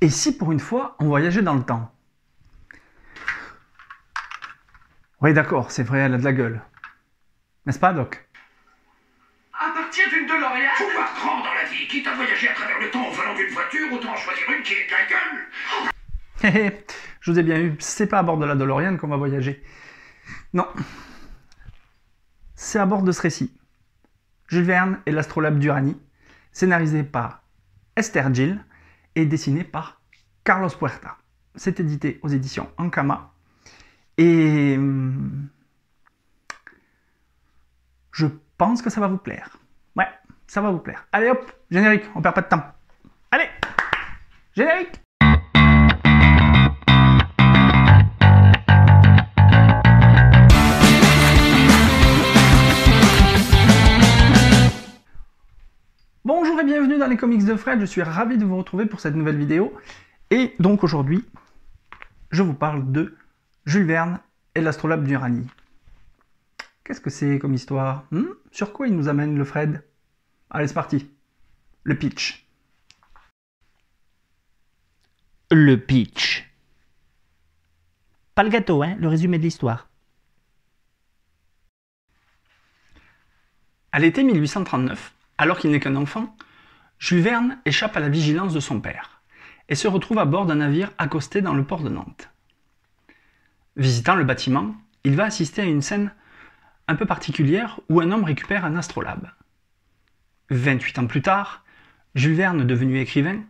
Et si pour une fois, on voyageait dans le temps Oui, d'accord, c'est vrai, elle a de la gueule. N'est-ce pas, Doc À partir d'une DeLorean Pouvoir dans la vie, quitte à voyager à travers le temps au volant d'une voiture, autant choisir une qui ait de la gueule Hé hé, je vous ai bien eu, c'est pas à bord de la DeLorean qu'on va voyager. Non. C'est à bord de ce récit. Jules Verne et l'astrolabe Durani, scénarisé par Esther Gill, est dessiné par Carlos Puerta. C'est édité aux éditions Ankama. Et hum, je pense que ça va vous plaire. Ouais, ça va vous plaire. Allez hop, générique, on perd pas de temps. Allez, générique bienvenue dans les comics de Fred, je suis ravi de vous retrouver pour cette nouvelle vidéo. Et donc aujourd'hui, je vous parle de Jules Verne et l'astrolabe d'Uranie. Qu'est-ce que c'est comme histoire hmm? Sur quoi il nous amène le Fred Allez c'est parti, le pitch. Le pitch. Pas le gâteau, hein, le résumé de l'histoire. À l'été 1839, alors qu'il n'est qu'un enfant, Jules Verne échappe à la vigilance de son père et se retrouve à bord d'un navire accosté dans le port de Nantes. Visitant le bâtiment, il va assister à une scène un peu particulière où un homme récupère un astrolabe. 28 ans plus tard, Jules Verne, devenu écrivain,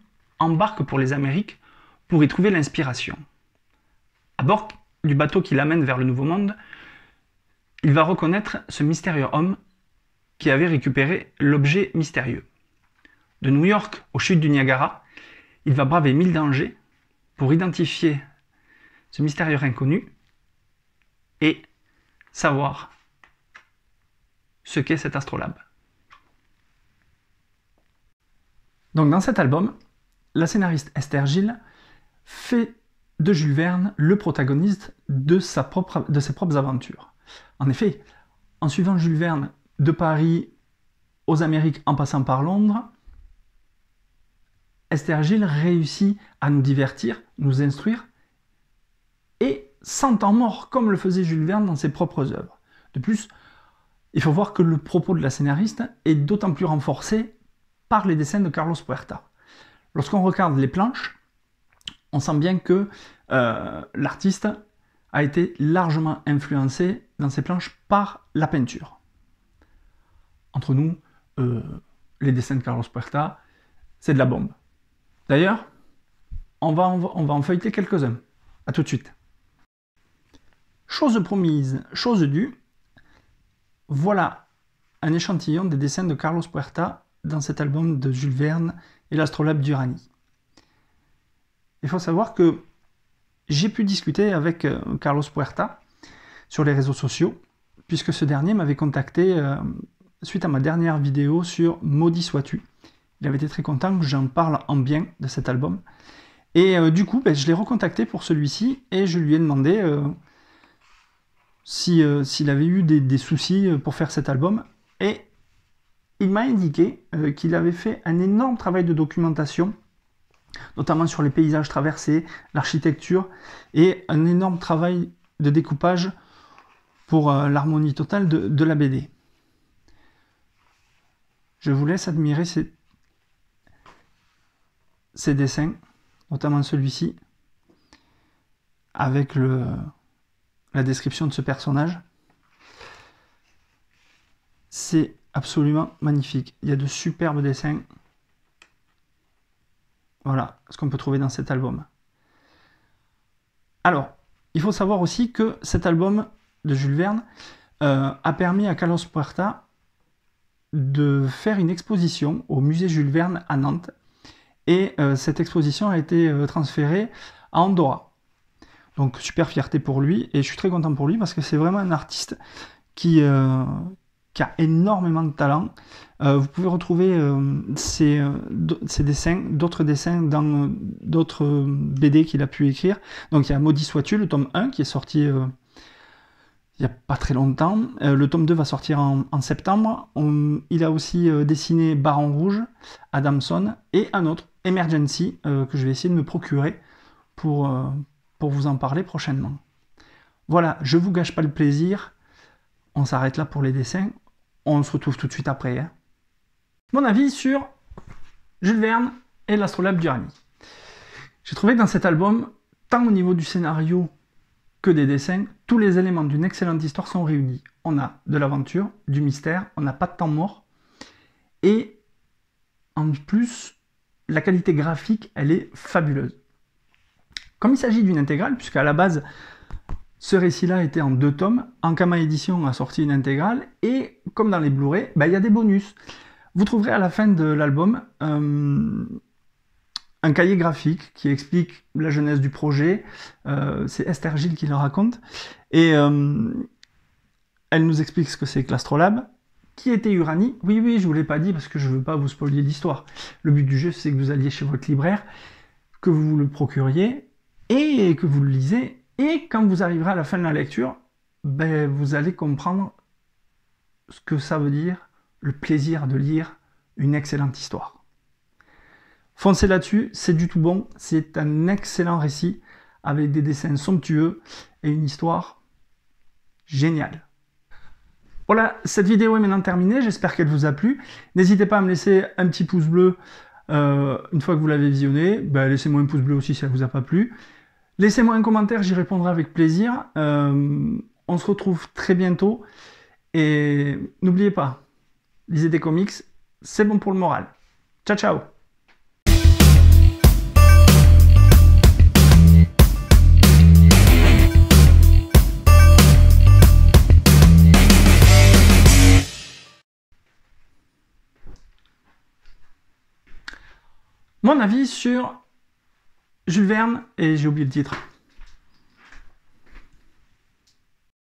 embarque pour les Amériques pour y trouver l'inspiration. À bord du bateau qui l'amène vers le Nouveau Monde, il va reconnaître ce mystérieux homme qui avait récupéré l'objet mystérieux de New York aux chutes du Niagara, il va braver mille dangers pour identifier ce mystérieux inconnu et savoir ce qu'est cet astrolabe. Donc dans cet album, la scénariste Esther Gilles fait de Jules Verne le protagoniste de, sa propre, de ses propres aventures. En effet, en suivant Jules Verne de Paris aux Amériques en passant par Londres, Esther Gilles réussit à nous divertir, nous instruire, et sans mort, comme le faisait Jules Verne dans ses propres œuvres. De plus, il faut voir que le propos de la scénariste est d'autant plus renforcé par les dessins de Carlos Puerta. Lorsqu'on regarde les planches, on sent bien que euh, l'artiste a été largement influencé dans ses planches par la peinture. Entre nous, euh, les dessins de Carlos Puerta, c'est de la bombe. D'ailleurs, on va, en, on va en feuilleter quelques-uns. A tout de suite. Chose promise, chose due. Voilà un échantillon des dessins de Carlos Puerta dans cet album de Jules Verne et l'astrolabe d'Urani. Il faut savoir que j'ai pu discuter avec euh, Carlos Puerta sur les réseaux sociaux, puisque ce dernier m'avait contacté euh, suite à ma dernière vidéo sur Maudit sois-tu, il avait été très content que j'en parle en bien de cet album. Et euh, du coup, ben, je l'ai recontacté pour celui-ci et je lui ai demandé euh, euh, s'il avait eu des, soucis pour faire cet album. Et il m'a indiqué qu'il avait fait un énorme travail de documentation notamment sur les paysages traversés, l'architecture et un énorme travail de découpage pour l'harmonie totale de, de, la BD. Je vous laisse admirer ces ces dessins, notamment celui-ci, avec le, la description de ce personnage. C'est absolument magnifique. Il y a de superbes dessins. Voilà ce qu'on peut trouver dans cet album. Alors, il faut savoir aussi que cet album de Jules Verne euh, a permis à Carlos Puerta de faire une exposition au musée Jules Verne à Nantes et euh, cette exposition a été euh, transférée à Andorra. Donc super fierté pour lui et je suis très content pour lui parce que c'est vraiment un artiste qui, euh, a énormément de talent. vous pouvez retrouver ses, dessins, d'autres dessins dans d'autres BD qu'il a pu écrire. Donc il y a Maudit sois-tu, le tome 1 qui est sorti il n'y a pas très longtemps. le tome 2 va sortir en, septembre. il a aussi dessiné Baron Rouge, Adamson et un autre Emergency euh, que je vais essayer de me procurer pour, euh, pour vous en parler prochainement. Voilà, je vous gâche pas le plaisir. On s'arrête là pour les dessins. On se retrouve tout de suite après. Hein. Mon avis sur Jules Verne et l'Astrolabe d'Uranie. J'ai trouvé dans cet album, tant au niveau du scénario que des dessins, tous les éléments d'une excellente histoire sont réunis. On a de l'aventure, du mystère, on n'a pas de temps mort. Et en plus, la qualité graphique, elle est fabuleuse. Comme il s'agit d'une intégrale, puisqu'à la base, ce récit-là était en deux tomes, Ankama Edition a sorti une intégrale, et comme dans les Blu-ray, ben, il y a des bonus. Vous trouverez à la fin de l'album euh, un cahier graphique qui explique la jeunesse du projet. Euh, c'est Esther Gilles qui le raconte. Et euh, elle nous explique ce que c'est que l'Astrolabe, qui était Urani Oui, oui, je vous l'ai pas dit parce que je veux pas vous spoiler l'histoire. Le but du jeu, c'est que vous alliez chez votre libraire, que vous le procuriez et que vous le lisez. Et quand vous arriverez à la fin de la lecture, ben, vous allez comprendre ce que ça veut dire le plaisir de lire une excellente histoire. Foncez là-dessus, c'est du tout bon, c'est un excellent récit avec des dessins somptueux et une histoire géniale. Voilà, cette vidéo est maintenant terminée, j'espère qu'elle vous a plu. N'hésitez pas à me laisser un petit pouce bleu euh, une fois que vous l'avez visionné. Ben, laissez-moi un pouce bleu aussi si elle vous a pas plu. Laissez-moi un commentaire, j'y répondrai avec plaisir. Euh, on se retrouve très bientôt. Et n'oubliez pas, lisez des comics, c'est bon pour le moral. Ciao ciao Mon avis sur Jules Verne, et j'ai oublié le titre.